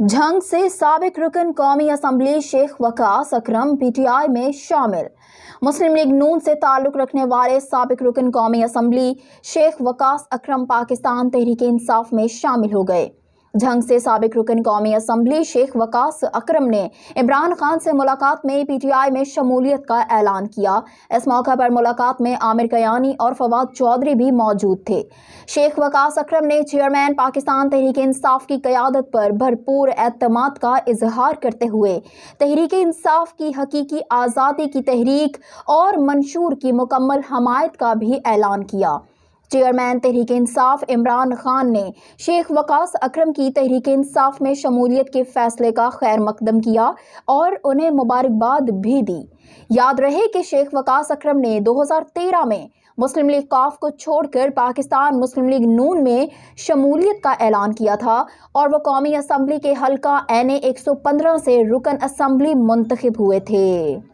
जंग से सबक रुकन कौमी असम्बली शेख वकास अक्रम पीटीआई में शामिल मुस्लिम लीग नून से ताल्लुक़ रखने वाले सबक रुकन कौमी असम्बली शेख वकास अक्रम पाकिस्तान तहरीक इंसाफ में शामिल हो गए झंग से सबक रुकन कौमी असम्बली शेख वकास अक्रम ने इमरान खान से मुलाकात में पी टी आई में शमूलियत का ऐलान किया इस मौके पर मुलाकात में आमिर कयानी और फवाद चौधरी भी मौजूद थे शेख वकास अक्रम ने चेयरमैन पाकिस्तान तहरीक इंसाफ की क्यादत पर भरपूर अतमाद का इजहार करते हुए तहरीक इंसाफ की हकीकी आज़ादी की तहरीक और मंशूर की मुकम्मल हमायत का भी ऐलान किया चेयरमैन तहरीक इंसाफ इमरान खान ने शेख वकास अक्रम की तहरीक इंसाफ में शमूलियत के फैसले का खैर मकदम किया और उन्हें मुबारकबाद भी दी याद रहे कि शेख वकास अक्रम ने 2013 में मुस्लिम लीग काफ को छोड़कर पाकिस्तान मुस्लिम लीग नून में शमूलियत का ऐलान किया था और वो कौमी असम्बली के हल्का एन ए एक सौ पंद्रह से रुकन असम्बली मुंतखब हुए थे